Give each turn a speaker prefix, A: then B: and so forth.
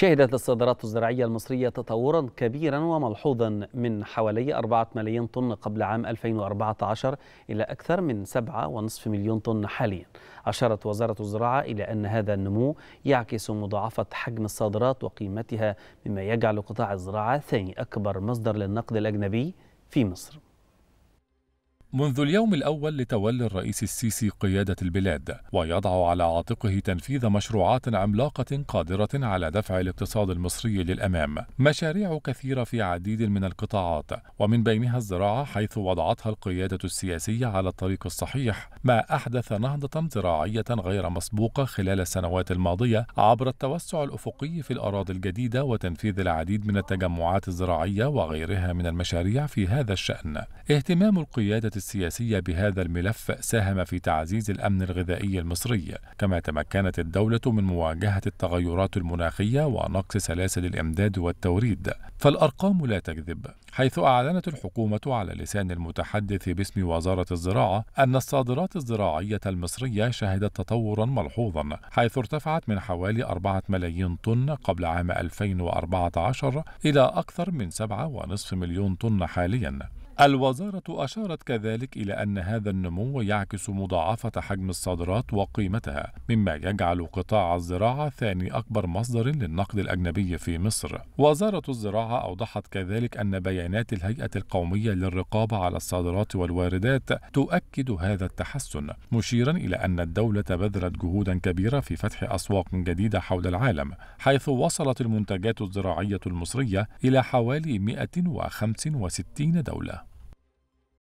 A: شهدت الصادرات الزراعية المصرية تطورا كبيرا وملحوظا من حوالي 4 ملايين طن قبل عام 2014 إلى أكثر من 7.5 مليون طن حاليا أشارت وزارة الزراعة إلى أن هذا النمو يعكس مضاعفة حجم الصادرات وقيمتها مما يجعل قطاع الزراعة ثاني أكبر مصدر للنقد الأجنبي في مصر
B: منذ اليوم الأول لتولي الرئيس السيسي قيادة البلاد ويضع على عاتقه تنفيذ مشروعات عملاقة قادرة على دفع الاقتصاد المصري للأمام مشاريع كثيرة في عديد من القطاعات ومن بينها الزراعة حيث وضعتها القيادة السياسية على الطريق الصحيح ما أحدث نهضة زراعية غير مسبوقة خلال السنوات الماضية عبر التوسع الأفقي في الأراضي الجديدة وتنفيذ العديد من التجمعات الزراعية وغيرها من المشاريع في هذا الشأن اهتمام القيادة السياسية بهذا الملف ساهم في تعزيز الأمن الغذائي المصري كما تمكنت الدولة من مواجهة التغيرات المناخية ونقص سلاسل الإمداد والتوريد فالأرقام لا تكذب حيث أعلنت الحكومة على لسان المتحدث باسم وزارة الزراعة أن الصادرات الزراعية المصرية شهدت تطورا ملحوظا حيث ارتفعت من حوالي 4 ملايين طن قبل عام 2014 إلى أكثر من 7.5 مليون طن حاليا الوزارة أشارت كذلك إلى أن هذا النمو يعكس مضاعفة حجم الصادرات وقيمتها، مما يجعل قطاع الزراعة ثاني أكبر مصدر للنقد الأجنبي في مصر. وزارة الزراعة أوضحت كذلك أن بيانات الهيئة القومية للرقابة على الصادرات والواردات تؤكد هذا التحسن، مشيرا إلى أن الدولة بذلت جهودا كبيرة في فتح أسواق جديدة حول العالم، حيث وصلت المنتجات الزراعية المصرية إلى حوالي 165 دولة.